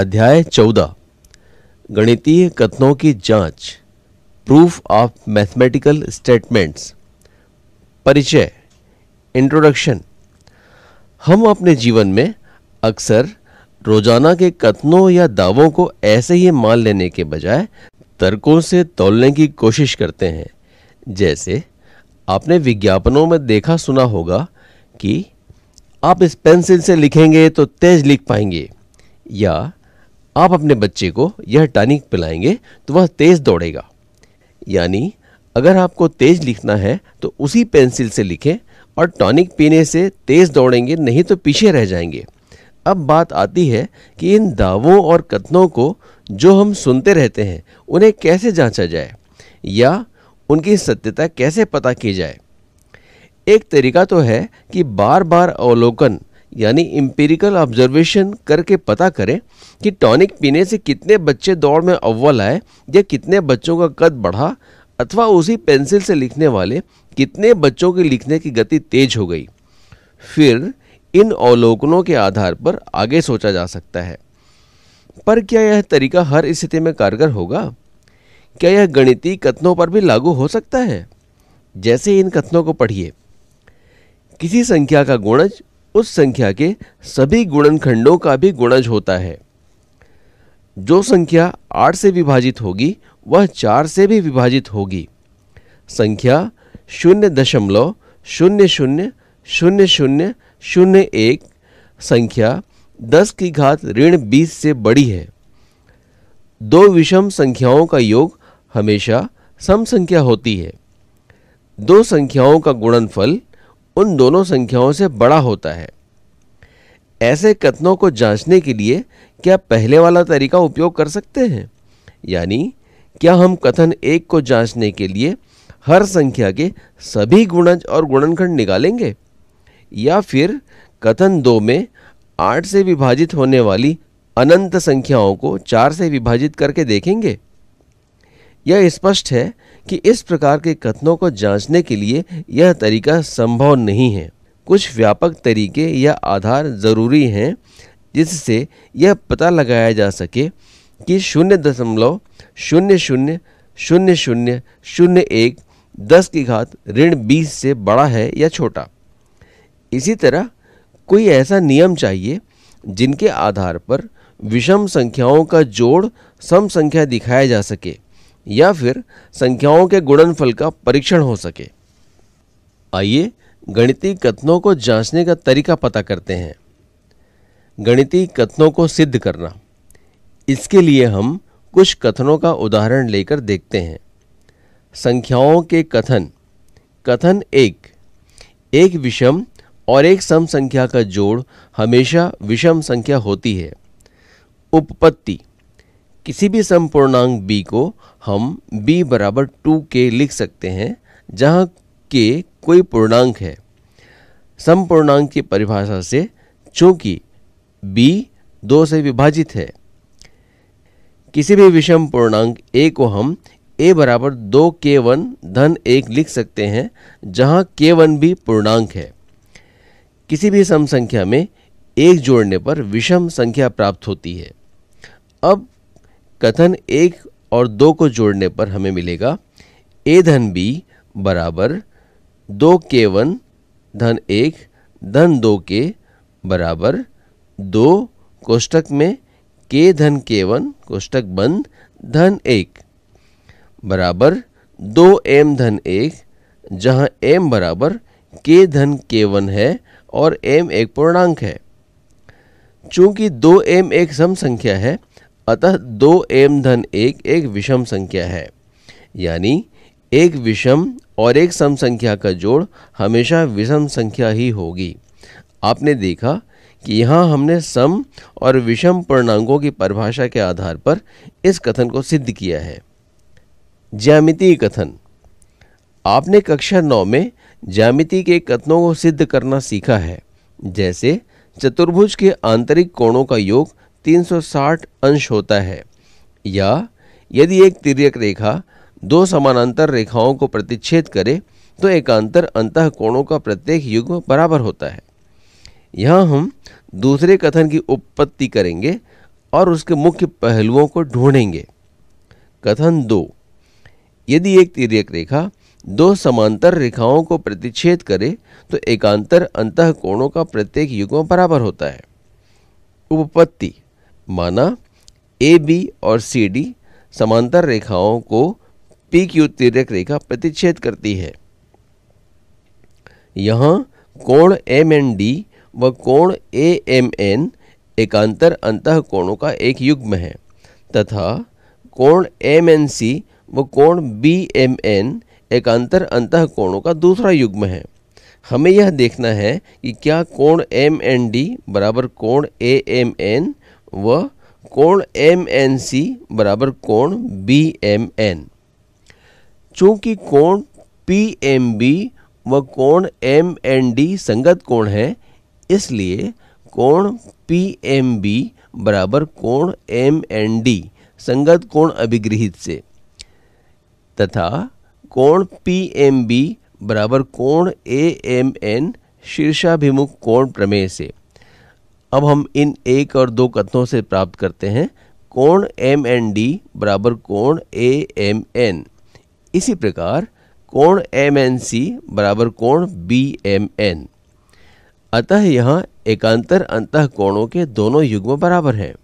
अध्याय चौदह गणितीय कथनों की जांच प्रूफ ऑफ मैथमेटिकल स्टेटमेंट्स परिचय इंट्रोडक्शन हम अपने जीवन में अक्सर रोजाना के कथनों या दावों को ऐसे ही मान लेने के बजाय तर्कों से तोलने की कोशिश करते हैं जैसे आपने विज्ञापनों में देखा सुना होगा कि आप इस पेंसिल से लिखेंगे तो तेज लिख पाएंगे या आप अपने बच्चे को यह टॉनिक पिलाएंगे तो वह तेज़ दौड़ेगा यानी अगर आपको तेज़ लिखना है तो उसी पेंसिल से लिखें और टॉनिक पीने से तेज़ दौड़ेंगे नहीं तो पीछे रह जाएंगे अब बात आती है कि इन दावों और कथनों को जो हम सुनते रहते हैं उन्हें कैसे जांचा जाए या उनकी सत्यता कैसे पता की जाए एक तरीका तो है कि बार बार अवलोकन यानी इम्पेरिकल ऑब्जर्वेशन करके पता करें कि टॉनिक पीने से कितने बच्चे दौड़ में अव्वल आए या कितने बच्चों का कद बढ़ा अथवा उसी पेंसिल से लिखने वाले कितने बच्चों के लिखने की गति तेज हो गई फिर इन अवलोकनों के आधार पर आगे सोचा जा सकता है पर क्या यह तरीका हर स्थिति में कारगर होगा क्या यह गणितीय कथनों पर भी लागू हो सकता है जैसे इन कथनों को पढ़िए किसी संख्या का गुणज उस संख्या के सभी गुणनखंडों का भी गुणज होता है जो संख्या आठ से विभाजित होगी वह चार से भी विभाजित होगी संख्या शून्य दशमलव शून्य शून्य शून्य शून्य शून्य एक संख्या दस की घात ऋण बीस से बड़ी है दो विषम संख्याओं का योग हमेशा सम संख्या होती है दो संख्याओं का गुणनफल उन दोनों संख्याओं से बड़ा होता है ऐसे कथनों को जांचने के लिए क्या पहले वाला तरीका उपयोग कर सकते हैं यानी क्या हम कथन एक को जांचने के लिए हर संख्या के सभी गुणज और गुणनखंड निकालेंगे या फिर कथन दो में आठ से विभाजित होने वाली अनंत संख्याओं को चार से विभाजित करके देखेंगे यह स्पष्ट है कि इस प्रकार के कथनों को जांचने के लिए यह तरीका संभव नहीं है कुछ व्यापक तरीके या आधार जरूरी हैं जिससे यह पता लगाया जा सके कि शून्य दशमलव शून्य शून्य शून्य शून्य शून्य एक दस की घात ऋण बीस से बड़ा है या छोटा इसी तरह कोई ऐसा नियम चाहिए जिनके आधार पर विषम संख्याओं का जोड़ सम संख्या दिखाया जा सके या फिर संख्याओं के गुणनफल का परीक्षण हो सके आइए गणितीय कथनों को जांचने का तरीका पता करते हैं गणितीय कथनों को सिद्ध करना इसके लिए हम कुछ कथनों का उदाहरण लेकर देखते हैं संख्याओं के कथन कथन एक एक विषम और एक सम संख्या का जोड़ हमेशा विषम संख्या होती है उपपत्ति किसी भी संपूर्णांक b को हम b बराबर टू के लिख सकते हैं जहां के कोई पूर्णांक है संपूर्णांक की परिभाषा से चूंकि b दो से विभाजित है किसी भी विषम पूर्णांक a को हम a बराबर दो के वन धन एक लिख सकते हैं जहाँ के वन भी पूर्णांक है किसी भी सम संख्या में एक जोड़ने पर विषम संख्या प्राप्त होती है अब कथन एक और दो को जोड़ने पर हमें मिलेगा ए धन बी बराबर दो के वन धन एक धन दो के बराबर दो कोष्टक में के धन के वन कोष्टक बंद धन एक बराबर दो एम धन एक जहाँ एम बराबर के धन के वन है और एम एक पूर्णांक है चूंकि दो एम एक सम संख्या है अतः दो एम धन एक एक विषम संख्या है यानी एक विषम और एक सम संख्या का जोड़ हमेशा विषम संख्या ही होगी आपने देखा कि यहाँ हमने सम और विषम पूर्णांकों की परिभाषा के आधार पर इस कथन को सिद्ध किया है ज्यामिति कथन आपने कक्षा नौ में ज्यामिति के कथनों को सिद्ध करना सीखा है जैसे चतुर्भुज के आंतरिक कोणों का योग 360 अंश होता है या यदि एक तिरक रेखा दो समानांतर रेखाओं को प्रतिच्छेद करे तो एकांतर अंत कोणों का प्रत्येक युग्म बराबर होता है यहाँ हम दूसरे कथन की उत्पत्ति करेंगे और उसके मुख्य पहलुओं को ढूंढेंगे कथन दो यदि एक तिरक रेखा दो समांतर रेखाओं को प्रतिच्छेद करे तो एकांतर अंतः कोणों का प्रत्येक युग्म बराबर होता है उपपत्ति माना ए बी और सी डी समांतर रेखाओं को पी क्यू तिरक रेखा प्रतिच्छेद करती है यहाँ कोण एम एन डी व कोण ए एम एन एकांतर अंत कोणों का एक युग्म है तथा कोण एम एन सी व कोण बी एम एन एकांतर अंत कोणों का दूसरा युग्म है हमें यह देखना है कि क्या कोण एम एन डी बराबर कोण ए एम एन वह कोण एम एन सी बराबर कोण बी एम एन चूँकि कोण पी एम बी व कोण एम एन डी संगत कोण है इसलिए कोण पी एम बी बराबर कोण एम एन डी संगत कोण अभिगृहित से तथा कोण पी एम बी बराबर कोण ए एम एन शीर्षाभिमुख कोण प्रमेय से अब हम इन एक और दो कथनों से प्राप्त करते हैं कोण एम एन डी बराबर कोण ए एम एन इसी प्रकार कोण एम एन सी बराबर कोण बी एम एन अतः यहाँ एकांतर अंतः कोणों के दोनों युग्म बराबर हैं